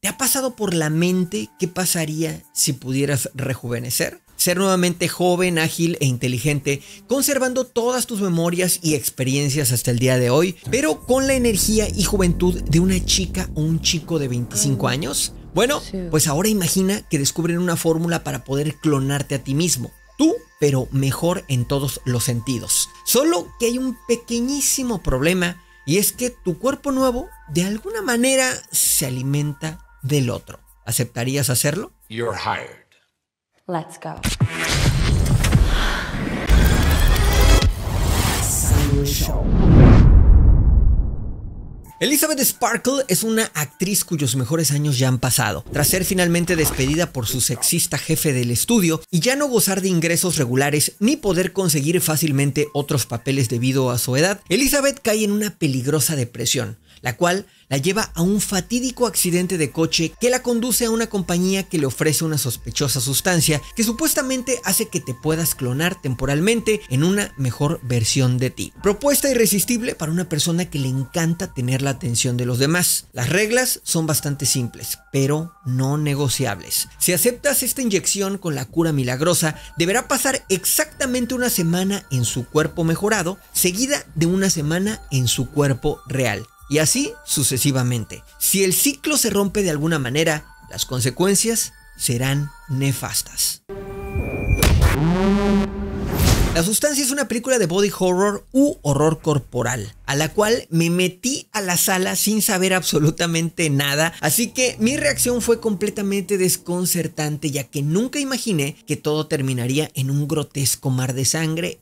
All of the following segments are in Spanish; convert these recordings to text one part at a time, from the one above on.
¿Te ha pasado por la mente qué pasaría si pudieras rejuvenecer? Ser nuevamente joven, ágil e inteligente, conservando todas tus memorias y experiencias hasta el día de hoy, pero con la energía y juventud de una chica o un chico de 25 años. Bueno, pues ahora imagina que descubren una fórmula para poder clonarte a ti mismo. Tú, pero mejor en todos los sentidos. Solo que hay un pequeñísimo problema y es que tu cuerpo nuevo de alguna manera se alimenta del otro. ¿Aceptarías hacerlo? Elizabeth Sparkle es una actriz cuyos mejores años ya han pasado, tras ser finalmente despedida por su sexista jefe del estudio y ya no gozar de ingresos regulares ni poder conseguir fácilmente otros papeles debido a su edad, Elizabeth cae en una peligrosa depresión, la cual la lleva a un fatídico accidente de coche que la conduce a una compañía que le ofrece una sospechosa sustancia que supuestamente hace que te puedas clonar temporalmente en una mejor versión de ti. Propuesta irresistible para una persona que le encanta tener la atención de los demás. Las reglas son bastante simples, pero no negociables. Si aceptas esta inyección con la cura milagrosa, deberá pasar exactamente una semana en su cuerpo mejorado, seguida de una semana en su cuerpo real. Y así sucesivamente. Si el ciclo se rompe de alguna manera, las consecuencias serán nefastas. La Sustancia es una película de body horror u horror corporal, a la cual me metí a la sala sin saber absolutamente nada, así que mi reacción fue completamente desconcertante ya que nunca imaginé que todo terminaría en un grotesco mar de sangre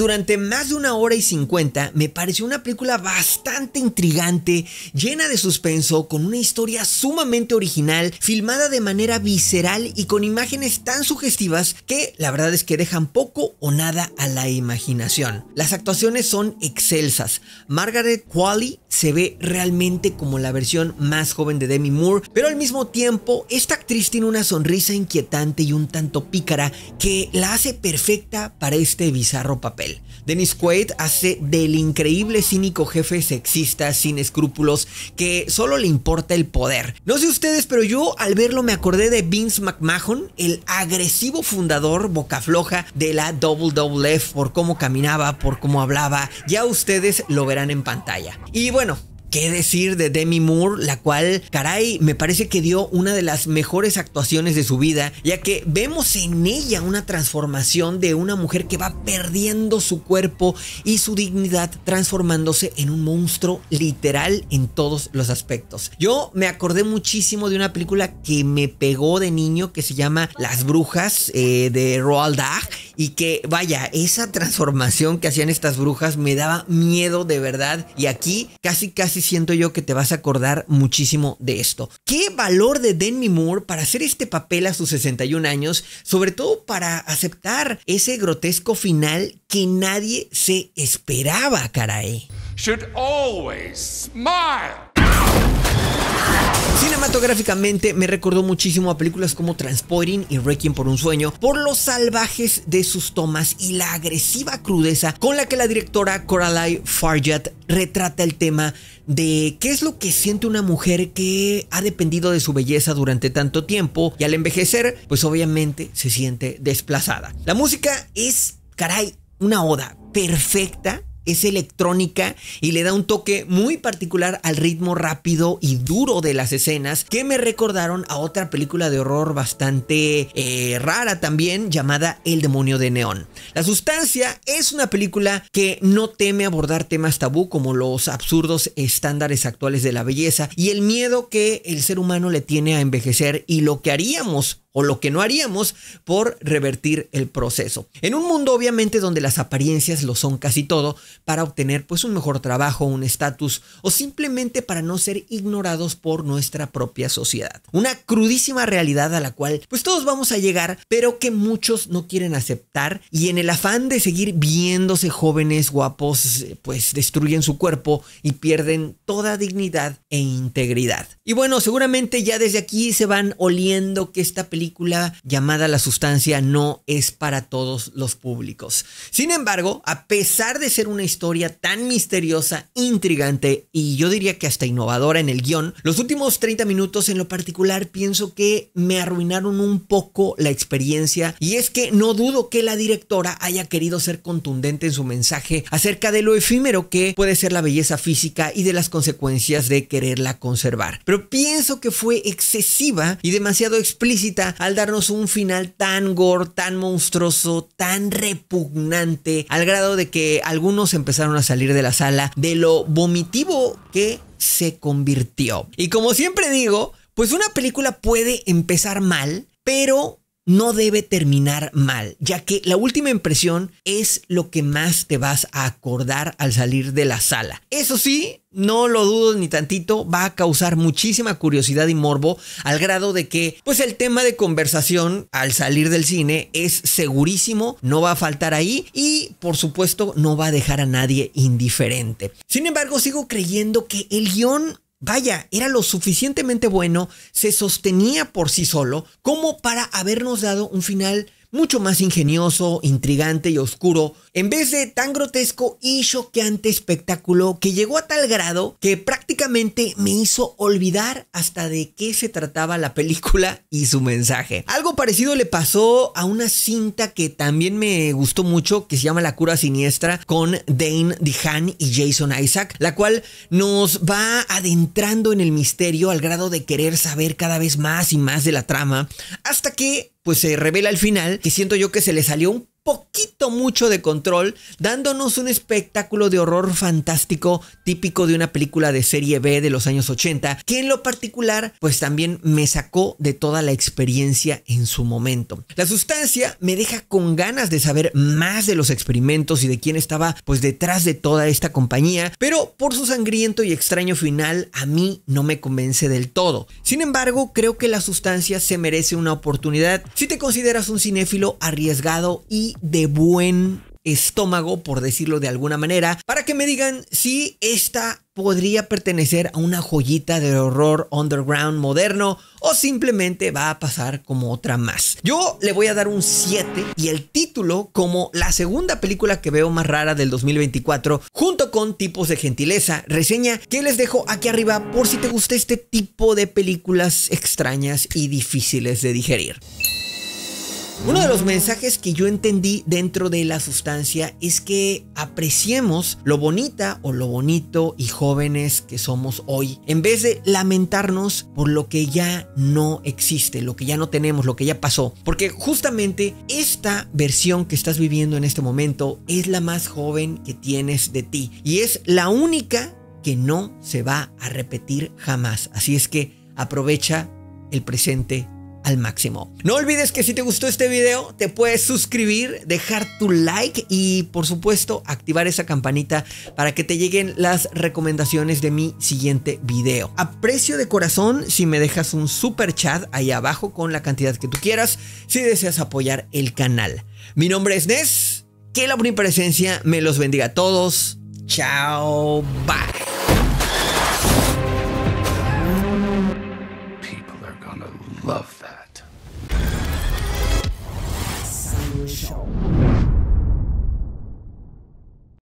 durante más de una hora y cincuenta me pareció una película bastante intrigante, llena de suspenso, con una historia sumamente original, filmada de manera visceral y con imágenes tan sugestivas que la verdad es que dejan poco o nada a la imaginación. Las actuaciones son excelsas. Margaret Qualley se ve realmente como la versión más joven de Demi Moore, pero al mismo tiempo esta actriz tiene una sonrisa inquietante y un tanto pícara que la hace perfecta para este bizarro papel. Dennis Quaid hace del increíble cínico jefe sexista sin escrúpulos que solo le importa el poder. No sé ustedes, pero yo al verlo me acordé de Vince McMahon, el agresivo fundador boca floja de la Double por cómo caminaba, por cómo hablaba. Ya ustedes lo verán en pantalla. Y bueno, ¿Qué decir de Demi Moore? La cual, caray, me parece que dio una de las mejores actuaciones de su vida, ya que vemos en ella una transformación de una mujer que va perdiendo su cuerpo y su dignidad, transformándose en un monstruo literal en todos los aspectos. Yo me acordé muchísimo de una película que me pegó de niño que se llama Las Brujas eh, de Roald Dahl y que vaya, esa transformación que hacían estas brujas me daba miedo de verdad y aquí casi casi siento yo que te vas a acordar muchísimo de esto. ¿Qué valor de Demi Moore para hacer este papel a sus 61 años, sobre todo para aceptar ese grotesco final que nadie se esperaba, caray? Should always smile gráficamente me recordó muchísimo a películas como Transporting y Requiem por un sueño por los salvajes de sus tomas y la agresiva crudeza con la que la directora Coralie Farjat retrata el tema de qué es lo que siente una mujer que ha dependido de su belleza durante tanto tiempo y al envejecer pues obviamente se siente desplazada. La música es, caray, una oda perfecta es electrónica y le da un toque muy particular al ritmo rápido y duro de las escenas que me recordaron a otra película de horror bastante eh, rara también llamada El demonio de neón. La sustancia es una película que no teme abordar temas tabú como los absurdos estándares actuales de la belleza y el miedo que el ser humano le tiene a envejecer y lo que haríamos o lo que no haríamos por revertir el proceso. En un mundo obviamente donde las apariencias lo son casi todo para obtener pues un mejor trabajo, un estatus o simplemente para no ser ignorados por nuestra propia sociedad. Una crudísima realidad a la cual pues todos vamos a llegar pero que muchos no quieren aceptar y en el afán de seguir viéndose jóvenes guapos eh, pues destruyen su cuerpo y pierden toda dignidad e integridad. Y bueno seguramente ya desde aquí se van oliendo que esta película película llamada La sustancia no es para todos los públicos. Sin embargo, a pesar de ser una historia tan misteriosa, intrigante y yo diría que hasta innovadora en el guión, los últimos 30 minutos en lo particular pienso que me arruinaron un poco la experiencia y es que no dudo que la directora haya querido ser contundente en su mensaje acerca de lo efímero que puede ser la belleza física y de las consecuencias de quererla conservar. Pero pienso que fue excesiva y demasiado explícita al darnos un final tan gore, tan monstruoso, tan repugnante, al grado de que algunos empezaron a salir de la sala de lo vomitivo que se convirtió. Y como siempre digo, pues una película puede empezar mal, pero no debe terminar mal, ya que la última impresión es lo que más te vas a acordar al salir de la sala. Eso sí, no lo dudo ni tantito, va a causar muchísima curiosidad y morbo al grado de que, pues el tema de conversación al salir del cine es segurísimo, no va a faltar ahí y, por supuesto, no va a dejar a nadie indiferente. Sin embargo, sigo creyendo que el guión Vaya, era lo suficientemente bueno, se sostenía por sí solo, como para habernos dado un final mucho más ingenioso, intrigante y oscuro, en vez de tan grotesco y choqueante espectáculo que llegó a tal grado que prácticamente me hizo olvidar hasta de qué se trataba la película y su mensaje. Algo parecido le pasó a una cinta que también me gustó mucho, que se llama La cura siniestra, con Dane DeHaan y Jason Isaac, la cual nos va adentrando en el misterio al grado de querer saber cada vez más y más de la trama, hasta que pues se revela al final que siento yo que se le salió un poquito mucho de control, dándonos un espectáculo de horror fantástico típico de una película de serie B de los años 80, que en lo particular pues también me sacó de toda la experiencia en su momento. La sustancia me deja con ganas de saber más de los experimentos y de quién estaba pues detrás de toda esta compañía, pero por su sangriento y extraño final a mí no me convence del todo. Sin embargo, creo que la sustancia se merece una oportunidad si te consideras un cinéfilo arriesgado y de buen estómago, por decirlo de alguna manera, para que me digan si esta podría pertenecer a una joyita de horror underground moderno o simplemente va a pasar como otra más. Yo le voy a dar un 7 y el título como la segunda película que veo más rara del 2024 junto con Tipos de Gentileza, reseña que les dejo aquí arriba por si te gusta este tipo de películas extrañas y difíciles de digerir. Uno de los mensajes que yo entendí dentro de la sustancia es que apreciemos lo bonita o lo bonito y jóvenes que somos hoy, en vez de lamentarnos por lo que ya no existe, lo que ya no tenemos, lo que ya pasó. Porque justamente esta versión que estás viviendo en este momento es la más joven que tienes de ti y es la única que no se va a repetir jamás. Así es que aprovecha el presente al máximo. No olvides que si te gustó este video, te puedes suscribir, dejar tu like y por supuesto activar esa campanita para que te lleguen las recomendaciones de mi siguiente video. Aprecio de corazón si me dejas un super chat ahí abajo con la cantidad que tú quieras si deseas apoyar el canal. Mi nombre es Nes, que la presencia me los bendiga a todos. Chao, bye.